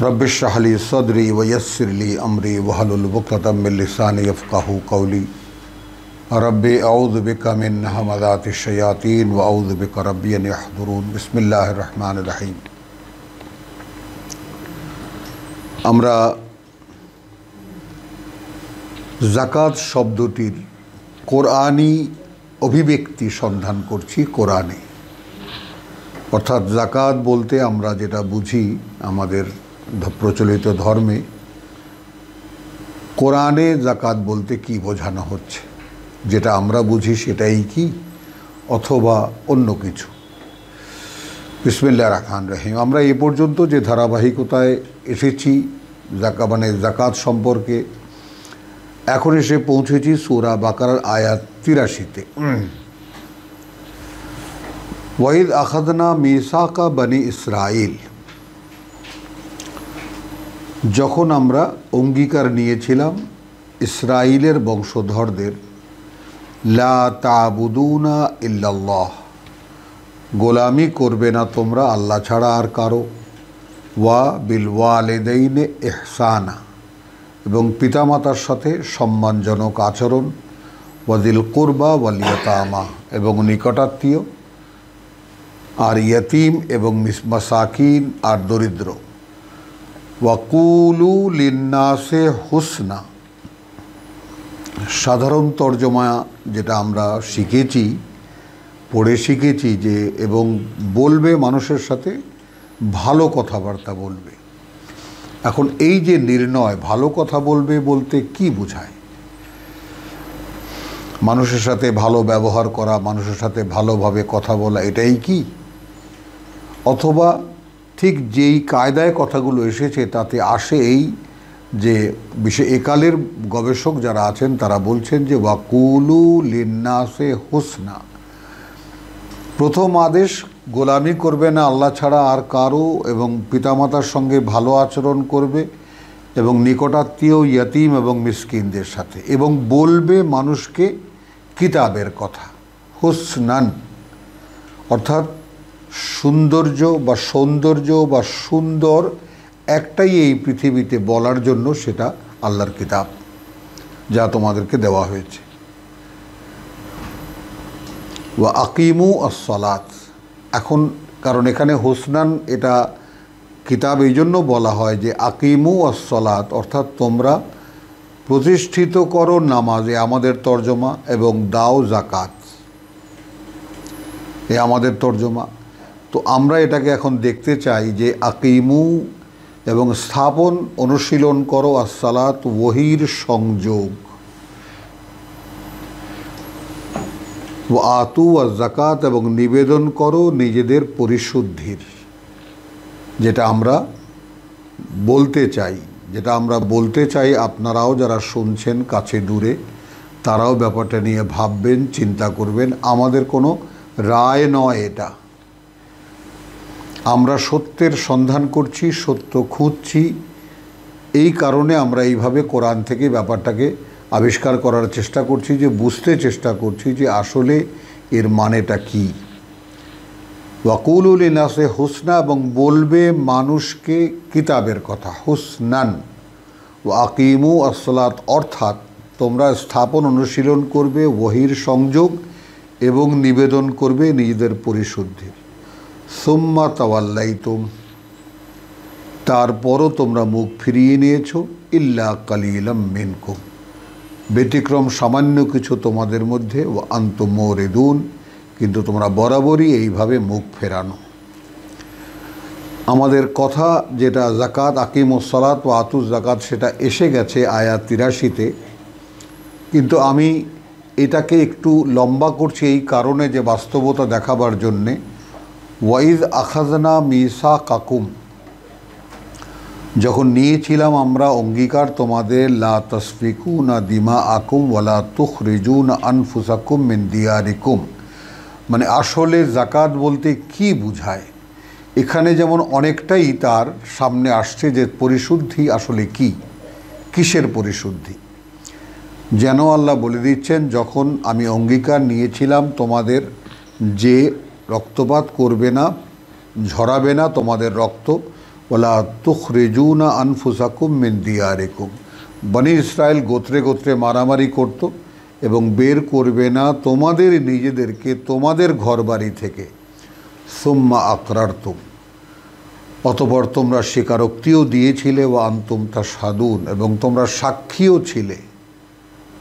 رب اشرح لي صدري ويسر لي امري واحلل عقدة من لساني يفقهوا قولي ربي اعوذ بك من همزات الشياطين واعوذ بك ربي ان يحضرون بسم الله الرحمن الرحيم আমরা জাকাত শব্দটির কোরআনি অভিব্যক্তি সন্ধান করছি কোরআনে অর্থাৎ জাকাত বলতে আমরা যেটা বুঝি আমাদের প্রচলিত ধর্মে কোরআনে জাকাত বলতে কি বোঝানো হচ্ছে যেটা আমরা বুঝি সেটাই কি অথবা অন্য কিছু বিসমিল্লা রাখান রহিম আমরা এ পর্যন্ত যে ধারাবাহিকতায় এসেছি জাকা মানে জাকাত সম্পর্কে এখন এসে পৌঁছেছি সুরা বাকার আয়াত তিরাশিতে ওয়াহিদ আখাদনা মিসাকা বানি ইসরায়েল যখন আমরা অঙ্গীকার নিয়েছিলাম ইসরায়েলের বংশধরদের লাবুদুনা তাবুদুনা ইল্লাল্লাহ গোলামি করবে না তোমরা আল্লাহ ছাড়া আর কারো ওয়া বিলওয়ালেদাইনে এহসানা এবং পিতামাতার সাথে সম্মানজনক আচরণ ওয়াদিল কোরবা ওয়ালিয়তামা এবং নিকটাত্মীয় আর ইয়তিম এবং মাসাকিন আর দরিদ্র ওয়াকুলু লিন্নাসে হুসনা সাধারণ তর্জমা যেটা আমরা শিখেছি পড়ে শিখেছি যে এবং বলবে মানুষের সাথে ভালো কথাবার্তা বলবে এখন এই যে নির্ণয় ভালো কথা বলবে বলতে কি বোঝায় মানুষের সাথে ভালো ব্যবহার করা মানুষের সাথে ভালোভাবে কথা বলা এটাই কি অথবা ঠিক যেই কায়দায় কথাগুলো এসেছে তাতে আসে এই যে বিশেষ একালের গবেষক যারা আছেন তারা বলছেন যে ওয়াকুলু লিন্নাসে হোসনা প্রথম আদেশ গোলামি করবে না আল্লাহ ছাড়া আর কারো এবং পিতামাতার সঙ্গে ভালো আচরণ করবে এবং নিকটাত্মীয় ইয়াতিম এবং মিসকিনদের সাথে এবং বলবে মানুষকে কিতাবের কথা হোসনান অর্থাৎ সৌন্দর্য বা সৌন্দর্য বা সুন্দর একটাই এই পৃথিবীতে বলার জন্য সেটা আল্লাহর কিতাব যা তোমাদেরকে দেওয়া হয়েছে বা আকিমু আসলাত এখন কারণ এখানে হোসনান এটা কিতাব এই জন্য বলা হয় যে আকিমু আসলাত অর্থাৎ তোমরা প্রতিষ্ঠিত করো নামাজে আমাদের তর্জমা এবং দাও জাকাত এ আমাদের তর্জমা তো আমরা এটাকে এখন দেখতে চাই যে আকিমু এবং স্থাপন অনুশীলন করো আর সালাত ওহির সংযোগ ও আতু আর জাকাত এবং নিবেদন করো নিজেদের পরিশুদ্ধির যেটা আমরা বলতে চাই যেটা আমরা বলতে চাই আপনারাও যারা শুনছেন কাছে দূরে তারাও ব্যাপারটা নিয়ে ভাববেন চিন্তা করবেন আমাদের কোনো রায় নয় এটা আমরা সত্যের সন্ধান করছি সত্য খুঁজছি এই কারণে আমরা এইভাবে কোরআন থেকে ব্যাপারটাকে আবিষ্কার করার চেষ্টা করছি যে বুঝতে চেষ্টা করছি যে আসলে এর মানেটা কী ওয়াকুলুল ইনাসে হুসনা এবং বলবে মানুষকে কিতাবের কথা হুসনান ও আসলাত অর্থাৎ তোমরা স্থাপন অনুশীলন করবে ওহির সংযোগ এবং নিবেদন করবে নিজেদের পরিশুদ্ধির সুম্মা তাওয়াল্লাইতুম তারপরও তোমরা মুখ ফিরিয়ে নিয়েছ ইল্লা কালিলাম মিনকুম ব্যতিক্রম সামান্য কিছু তোমাদের মধ্যে ও আন্ত দুন কিন্তু তোমরা বরাবরই এইভাবে মুখ ফেরানো আমাদের কথা যেটা জাকাত আকিম ও সালাত ও আতুস জাকাত সেটা এসে গেছে আয়া তিরাশিতে কিন্তু আমি এটাকে একটু লম্বা করছি এই কারণে যে বাস্তবতা দেখাবার জন্যে ওয়াইজ আখাজনা মিসা কাকুম যখন নিয়েছিলাম আমরা অঙ্গীকার তোমাদের লা তসফিকু না দিমা আকুম ওয়ালা তুখ রিজু না আনফুসাকুম মিন রিকুম মানে আসলে জাকাত বলতে কি বোঝায় এখানে যেমন অনেকটাই তার সামনে আসছে যে পরিশুদ্ধি আসলে কি কিসের পরিশুদ্ধি যেন আল্লাহ বলে দিচ্ছেন যখন আমি অঙ্গীকার নিয়েছিলাম তোমাদের যে রক্তপাত করবে না ঝরাবে না তোমাদের রক্ত ওলা না আনফুসাকুম মিন রেকুম বনি ইসরায়েল গোত্রে গোত্রে মারামারি করত এবং বের করবে না তোমাদের নিজেদেরকে তোমাদের ঘরবাড়ি থেকে সোম্মা আকরার্তুম অতপর তোমরা স্বীকারোক্তিও দিয়েছিলে ও আন্তুম তা সাধুন এবং তোমরা সাক্ষীও ছিলে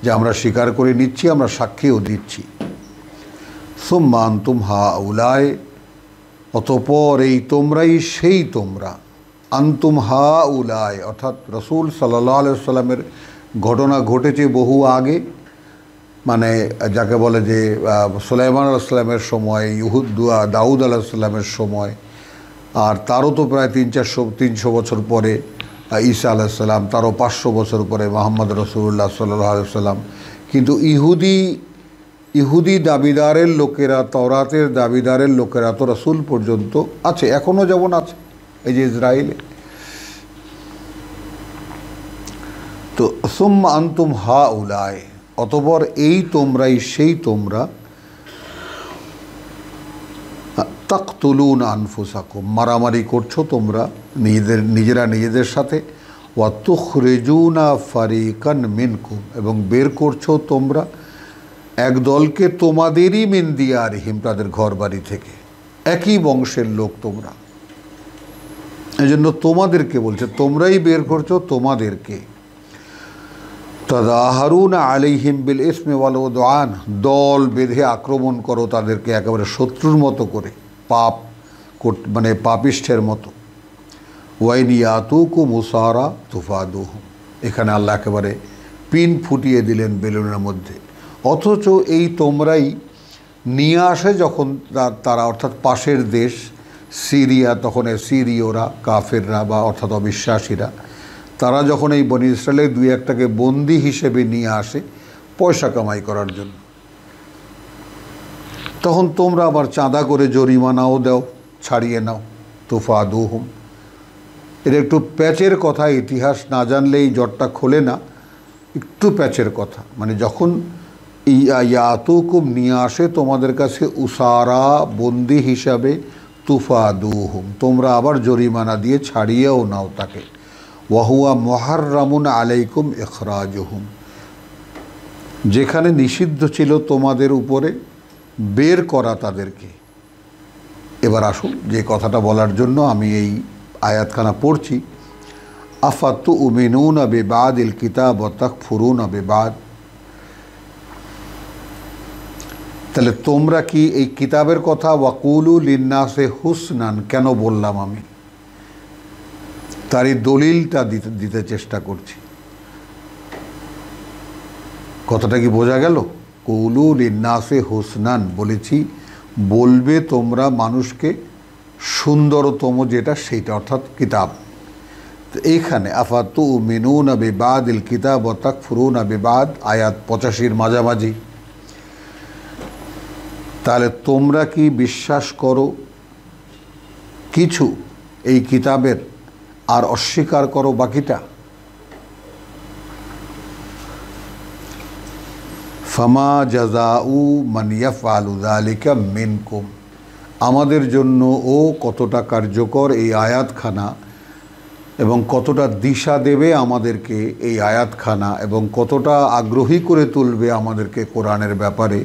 যে আমরা স্বীকার করে নিচ্ছি আমরা সাক্ষীও দিচ্ছি সুম্মান হা উলায় অতপর এই তোমরাই সেই তোমরা আন্তুম হা উলায় অর্থাৎ রসুল সাল্লাহ সাল্লামের ঘটনা ঘটেছে বহু আগে মানে যাকে বলে যে সুলাইমান আলাইসলামের সময় ইহুদ্দুয়া দাউদ আলাহিসাল্লামের সময় আর তারও তো প্রায় তিন চারশো তিনশো বছর পরে ঈসা আলাহিসাল্লাম তারও পাঁচশো বছর পরে মোহাম্মদ রসুল্লাহ সাল্লাহ আলাইসাল্লাম কিন্তু ইহুদি ইহুদি দাবিদারের লোকেরা তরাতের দাবিদারের লোকেরা তো রসুল পর্যন্ত আছে এখনও যেমন আছে এই যে ইসরায়েলে তো সুম আন্তুম হা উলায় অতপর এই তোমরাই সেই তোমরা তাকতুলুন আনফুসাক মারামারি করছো তোমরা নিজেদের নিজেরা নিজেদের সাথে ওয়া তুখরেজুনা ফারিকান মিনকুম এবং বের করছো তোমরা এক দলকে তোমাদেরই মেন্দিয়া আরহিম তাদের ঘর বাড়ি থেকে একই বংশের লোক তোমরা এই জন্য তোমাদেরকে বলছে তোমরাই বের করছো তোমাদেরকে তাদাহারুন আলিহিম বিল ইসমে দান দল বেঁধে আক্রমণ করো তাদেরকে একেবারে শত্রুর মতো করে পাপ মানে পাপিষ্ঠের মতো ওয়াইনিয়াতুকু মুসারা দুহ এখানে আল্লাহ একেবারে পিন ফুটিয়ে দিলেন বেলুনের মধ্যে অথচ এই তোমরাই নিয়ে আসে যখন তারা অর্থাৎ পাশের দেশ সিরিয়া তখন সিরিয়রা কাফেররা বা অর্থাৎ অবিশ্বাসীরা তারা যখন এই বনি ইসরায়েলে দুই একটাকে বন্দি হিসেবে নিয়ে আসে পয়সা কামাই করার জন্য তখন তোমরা আবার চাঁদা করে জরিমানাও দাও ছাড়িয়ে নাও তুফা দুহুম এর একটু প্যাচের কথা ইতিহাস না জানলে এই খোলে না একটু প্যাচের কথা মানে যখন ইয়াতুকুম নিয়ে আসে তোমাদের কাছে উসারা বন্দি হিসাবে দুহুম তোমরা আবার জরিমানা দিয়ে ছাড়িয়েও নাও তাকে ওয়াহুয়া মহাররামুন আলাইকুম এখরাজহুম যেখানে নিষিদ্ধ ছিল তোমাদের উপরে বের করা তাদেরকে এবার আসুন যে কথাটা বলার জন্য আমি এই আয়াতখানা পড়ছি আফাতু উমিনুন আবে বাদ ইল কিতাব তাক ফুরুন আবে বাদ তাহলে তোমরা কি এই কিতাবের কথা ওয়াকুলু লিন্নাসে হুসনান কেন বললাম আমি তারই দলিলটা দিতে দিতে চেষ্টা করছি কথাটা কি বোঝা গেল কৌলু লিন্নাসে হুসনান বলেছি বলবে তোমরা মানুষকে সুন্দরতম যেটা সেইটা অর্থাৎ কিতাব এইখানে আফাতু মিনুন বেবাদ ইল কিতাব অর্থাৎ ফুরুন বেবাদ আয়াত পঁচাশির মাঝামাঝি তাহলে তোমরা কি বিশ্বাস করো কিছু এই কিতাবের আর অস্বীকার করো বাকিটা ফমা জাজাউ মানিয়াফ আলুদালিকা মিনকুম আমাদের জন্য ও কতটা কার্যকর এই আয়াতখানা এবং কতটা দিশা দেবে আমাদেরকে এই আয়াতখানা এবং কতটা আগ্রহী করে তুলবে আমাদেরকে কোরআনের ব্যাপারে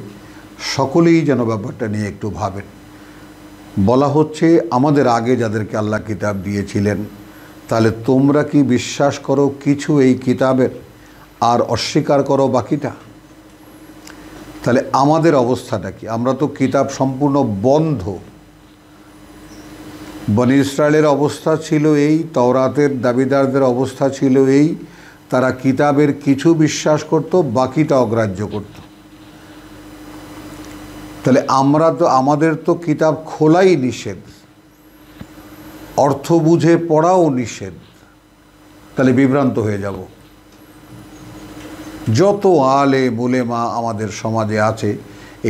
সকলেই যেন ব্যাপারটা নিয়ে একটু ভাবেন বলা হচ্ছে আমাদের আগে যাদেরকে আল্লাহ কিতাব দিয়েছিলেন তাহলে তোমরা কি বিশ্বাস করো কিছু এই কিতাবের আর অস্বীকার করো বাকিটা তাহলে আমাদের অবস্থাটা কি আমরা তো কিতাব সম্পূর্ণ বন্ধ বন ইসরায়েলের অবস্থা ছিল এই তওরাতের দাবিদারদের অবস্থা ছিল এই তারা কিতাবের কিছু বিশ্বাস করত বাকিটা অগ্রাহ্য করত তাহলে আমরা তো আমাদের তো কিতাব খোলাই নিষেধ অর্থ বুঝে পড়াও নিষেধ তাহলে বিভ্রান্ত হয়ে যাব যত আলে মা আমাদের সমাজে আছে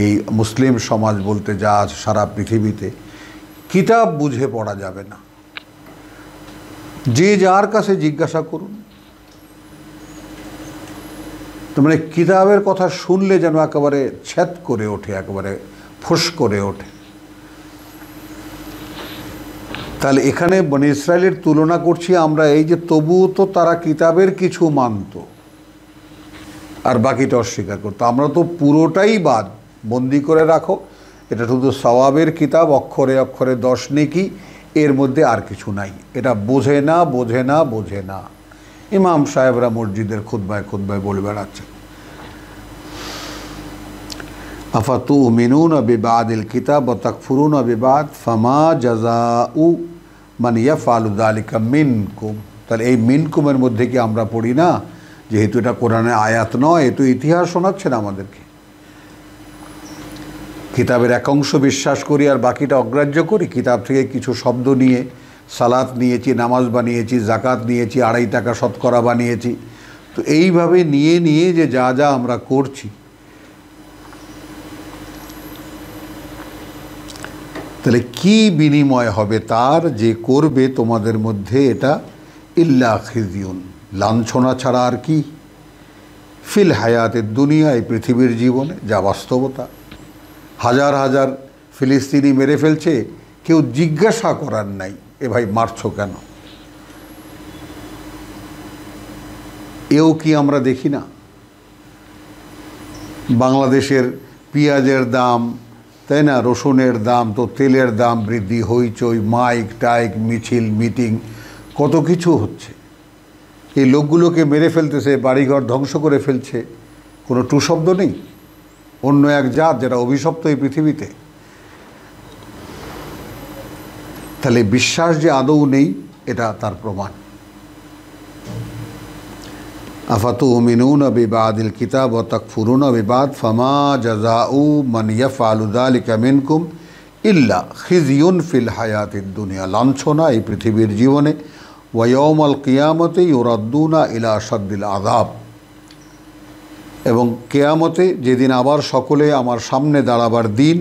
এই মুসলিম সমাজ বলতে যা আছে সারা পৃথিবীতে কিতাব বুঝে পড়া যাবে না যে যার কাছে জিজ্ঞাসা করুন তো মানে কিতাবের কথা শুনলে যেন একেবারে ছেদ করে ওঠে একেবারে ফুস করে ওঠে তাহলে এখানে মানে ইসরায়েলের তুলনা করছি আমরা এই যে তবুও তো তারা কিতাবের কিছু মানত আর বাকিটা অস্বীকার করতো আমরা তো পুরোটাই বাদ বন্দি করে রাখো এটা শুধু সওয়াবের কিতাব অক্ষরে অক্ষরে দশ নেকি এর মধ্যে আর কিছু নাই এটা বোঝে না বোঝে না বোঝে না ইমাম সাহেবরা মসজিদের খুদ্বায় খুদ্বায় বলে বেড়াচ্ছে আফাতু মিনুন বিবাদ ইল কিতাব তকফুরুন বিবাদ ফমা জাজা উ মানে ইয়াফালুদালিকা মিন কুম তাহলে এই মিন কুমের মধ্যে কি আমরা পড়ি না যেহেতু এটা কোরআনে আয়াত নয় এ তো ইতিহাস শোনাচ্ছেন আমাদেরকে কিতাবের এক অংশ বিশ্বাস করি আর বাকিটা অগ্রাহ্য করি কিতাব থেকে কিছু শব্দ নিয়ে সালাত নিয়েছি নামাজ বানিয়েছি জাকাত নিয়েছি আড়াই টাকা শতকরা বানিয়েছি তো এইভাবে নিয়ে নিয়ে যে যা যা আমরা করছি তাহলে কি বিনিময় হবে তার যে করবে তোমাদের মধ্যে এটা ইল্লা খিজিউন লাঞ্ছনা ছাড়া আর কি ফিল হায়াতের দুনিয়া এই পৃথিবীর জীবনে যা বাস্তবতা হাজার হাজার ফিলিস্তিনি মেরে ফেলছে কেউ জিজ্ঞাসা করার নাই এ ভাই মারছো কেন এও কি আমরা দেখি না বাংলাদেশের পেঁয়াজের দাম তাই না রসুনের দাম তো তেলের দাম বৃদ্ধি হইচই মাইক টাইক মিছিল মিটিং কত কিছু হচ্ছে এই লোকগুলোকে মেরে ফেলতেছে বাড়িঘর ধ্বংস করে ফেলছে কোনো টু শব্দ নেই অন্য এক জাত যেটা অভিশপ্ত এই পৃথিবীতে তাহলে বিশ্বাস যে আদৌ নেই এটা তার প্রমাণ আফাতু মিনুন বিবাদিল কিতাব ও ফুরুন বিবাদ ফমা জাজাউ মানিয়ফ আলুদাল কামিনকুম ইল্লা খিজিউন ফিল হায়াত দুনিয়া লাঞ্ছনা এই পৃথিবীর জীবনে আল কিয়ামতে ইউরাদ্দুনা ইলা সদ্দিল আদাব এবং কেয়ামতে যেদিন আবার সকলে আমার সামনে দাঁড়াবার দিন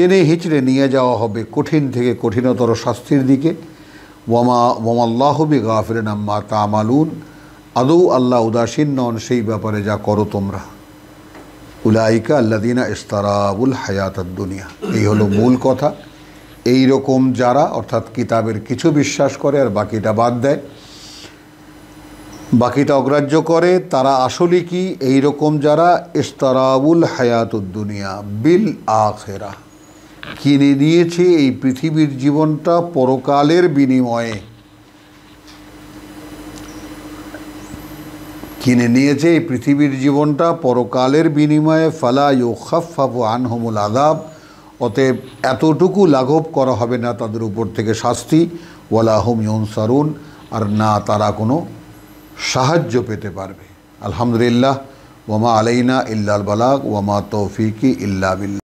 টেনে হিচড়ে নিয়ে যাওয়া হবে কঠিন থেকে কঠিনতর শাস্তির দিকে ওমা ওমাল্লাহবি গাফির নাম্মা তামালুন আদৌ আল্লাহ উদাসীন নন সেই ব্যাপারে যা করো তোমরা উলাইকা আল্লাদিনা ইস্তারাবুল হায়াত দুনিয়া এই হলো মূল কথা এই রকম যারা অর্থাৎ কিতাবের কিছু বিশ্বাস করে আর বাকিটা বাদ দেয় বাকিটা অগ্রাহ্য করে তারা আসলে কি এই রকম যারা ইস্তারাবুল উদ্দুনিয়া বিল আখেরা কিনে নিয়েছে এই পৃথিবীর জীবনটা পরকালের বিনিময়ে কিনে নিয়েছে এই পৃথিবীর জীবনটা পরকালের বিনিময়ে ফালা ইউ ইউখাফাফু আনহমুল আদাব অতএব এতটুকু লাঘব করা হবে না তাদের উপর থেকে শাস্তি ওয়ালাহুম ইউনসারুন আর না তারা কোনো সাহায্য পেতে পারবে আলহামদুলিল্লাহ ওমা আলাইনা ইল্লাল বালাক ওমা তৌফিকি ইল্লা বিল্লা